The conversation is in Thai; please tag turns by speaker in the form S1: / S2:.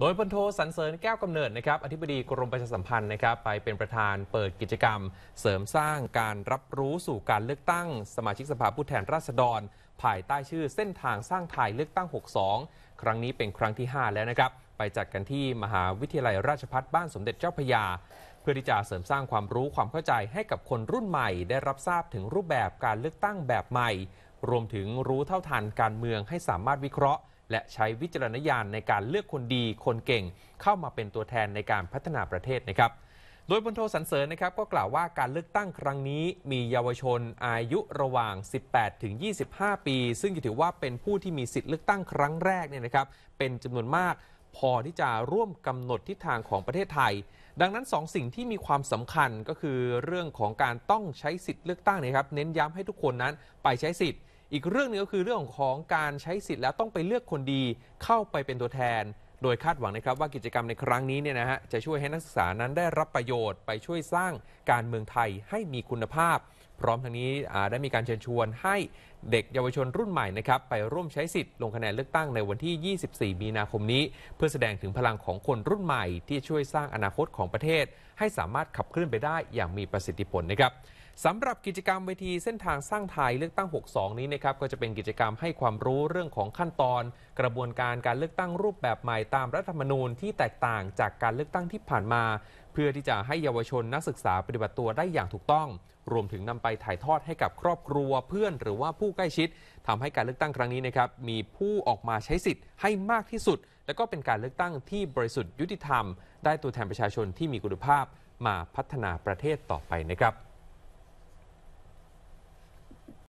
S1: โดยพลโทสันเสริญแก้วกำเนิดนะครับอธิบดีกรมประชาสัมพันธ์นะครับไปเป็นประธานเปิดกิจกรรม เสริมสร้างการรับรู้สู่การเลือกตั้ง สมาชิกสภาผู้แทนราษฎรภายใต้ชื่อเส้นทางสร้างไทยเลือกตั้ง 62 ครั้งนี้เป็นครั้งที่ 5 แล้วนะครับไปจัดกันที่มหาวิทยาลัยราชพัฒบ้านสมเด็จเจ้าพยา เพื่อที่จะเสริมสร้างความรู้ความเข้าใจให้กับคนรุ่นใหม่ ได้รับทราบถึงรูปแบบการเลือกตั้งแบบใหม่ รวมถึงรู้เท่าทันการเมืองให้สามารถวิเคราะห์และใช้วิจารณญาณในการเลือกคนดีคนเก่ง เข้ามาเป็นตัวแทนในการพัฒนาประเทศนะครับ โดยพลโทสันเสริญนะครับก็กล่าวว่าการเลือกตั้งครั้งนี้ มีเยาวชนอายุระหว่าง 18 ถึง 25 ปี ซึ่งถือว่าเป็นผู้ที่มีสิทธิ์เลือกตั้งครั้งแรกเนี่ยนะครับเป็นจำนวนมากพอที่จะร่วมกำหนดทิศทางของประเทศไทย ดังนั้น 2สสิ่งที่มีความสำคัญก็คือ เรื่องของการต้องใช้สิทธิ์เลือกตั้งนะครับ เน้นย้ำให้ทุกคนนั้นไปใช้สิทธิ์อีกเรื่องนึงก็คือเรื่องของการใช้สิทธิ์แล้วต้องไปเลือกคนดีเข้าไปเป็นตัวแทนโดยคาดหวังนะครับ ว่ากิจกรรมในครั้งนี้เนี่ยนะฮะจะช่วยให้นักศึกษานั้นได้รับประโยชน์ไปช่วยสร้างการเมืองไทยให้มีคุณภาพ พร้อมทั้งนี้ได้มีการเชิญชวนให้เด็กเยาวชนรุ่นใหม่นะครับไปร่วมใช้สิทธิ์ลงคะแนนเลือกตั้งในวันที่ 24 มีนาคมนี้ เพื่อแสดงถึงพลังของคนรุ่นใหม่ ที่ช่วยสร้างอนาคตของประเทศ ให้สามารถขับเคลื่อนไปได้อย่างมีประสิทธิผลนะครับสำหรับกิจกรรมเวทีเส้นทางสร้างไทยเลือกตั้ง 62 นี้นะครับ ก็จะเป็นกิจกรรมให้ความรู้เรื่องของขั้นตอน กระบวนการการเลือกตั้งรูปแบบใหม่ตามรัฐธรรมนูญที่แตกต่างจากการเลือกตั้งที่ผ่านมา เพื่อที่จะให้เยาวชนนักศึกษาปฏิบัติตัวได้อย่างถูกต้อง รวมถึงนำไปถ่ายทอดให้กับครอบครัวเพื่อนหรือว่าผู้ใกล้ชิด ทำให้การเลือกตั้งครั้งนี้นะครับ มีผู้ออกมาใช้สิทธิ์ให้มากที่สุด และก็เป็นการเลือกตั้งที่บริสุทธิ์ยุติธรรมได้ตัวแทนประชาชนที่มีคุณภาพมาพัฒนาประเทศต่อไปนะครับ